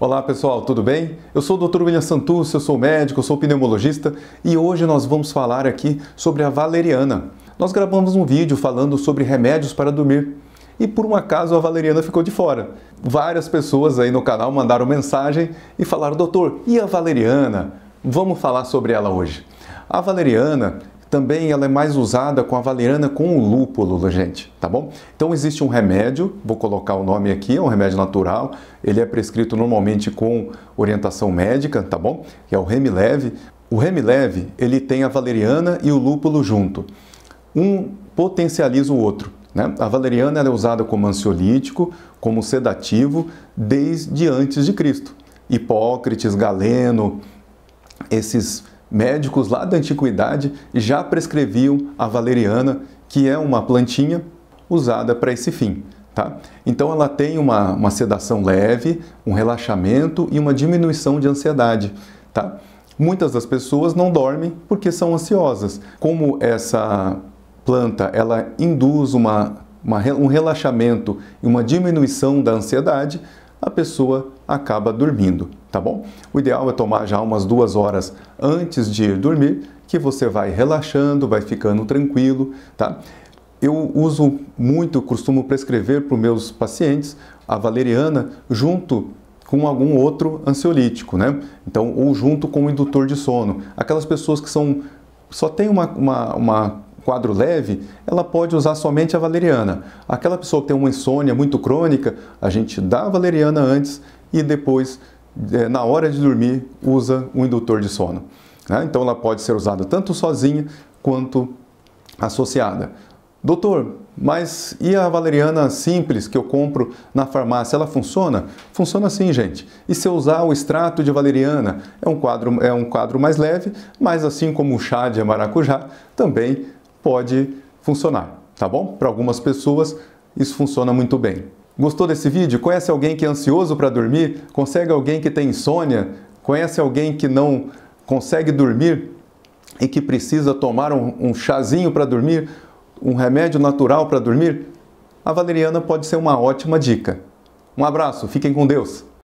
Olá pessoal, tudo bem? Eu sou o Dr. William Santus, eu sou médico, eu sou pneumologista e hoje nós vamos falar aqui sobre a valeriana. Nós gravamos um vídeo falando sobre remédios para dormir e por um acaso a valeriana ficou de fora. Várias pessoas aí no canal mandaram mensagem e falaram: "Doutor, e a valeriana? Vamos falar sobre ela hoje". A valeriana também ela é mais usada com a valeriana com o lúpulo, gente, tá bom? Então existe um remédio, vou colocar o nome aqui, é um remédio natural, ele é prescrito normalmente com orientação médica, tá bom? Que é o Remileve. O Remileve, ele tem a valeriana e o lúpulo junto. Um potencializa o outro. Né? A valeriana é usada como ansiolítico, como sedativo, desde antes de Cristo. Hipócrates, Galeno, esses médicos lá da antiguidade já prescreviam a valeriana, que é uma plantinha usada para esse fim. Tá? Então ela tem uma, uma sedação leve, um relaxamento e uma diminuição de ansiedade. Tá? Muitas das pessoas não dormem porque são ansiosas. Como essa planta ela induz uma, uma um relaxamento e uma diminuição da ansiedade, a pessoa acaba dormindo, tá bom? O ideal é tomar já umas duas horas antes de ir dormir, que você vai relaxando, vai ficando tranquilo, tá? Eu uso muito, costumo prescrever para os meus pacientes a valeriana junto com algum outro ansiolítico, né? Então, ou junto com o indutor de sono. Aquelas pessoas que são só tem uma, uma, uma quadro leve, ela pode usar somente a valeriana. Aquela pessoa que tem uma insônia muito crônica, a gente dá a valeriana antes e depois, eh, na hora de dormir, usa o um indutor de sono. Né? Então ela pode ser usada tanto sozinha quanto associada. Doutor, mas e a valeriana simples que eu compro na farmácia, ela funciona? Funciona assim, gente. E se eu usar o extrato de valeriana, é um quadro, é um quadro mais leve, mas assim como o chá de maracujá, também pode funcionar, tá bom? Para algumas pessoas isso funciona muito bem. Gostou desse vídeo? Conhece alguém que é ansioso para dormir? Consegue alguém que tem insônia? Conhece alguém que não consegue dormir e que precisa tomar um, um chazinho para dormir, um remédio natural para dormir? A valeriana pode ser uma ótima dica. Um abraço, fiquem com Deus!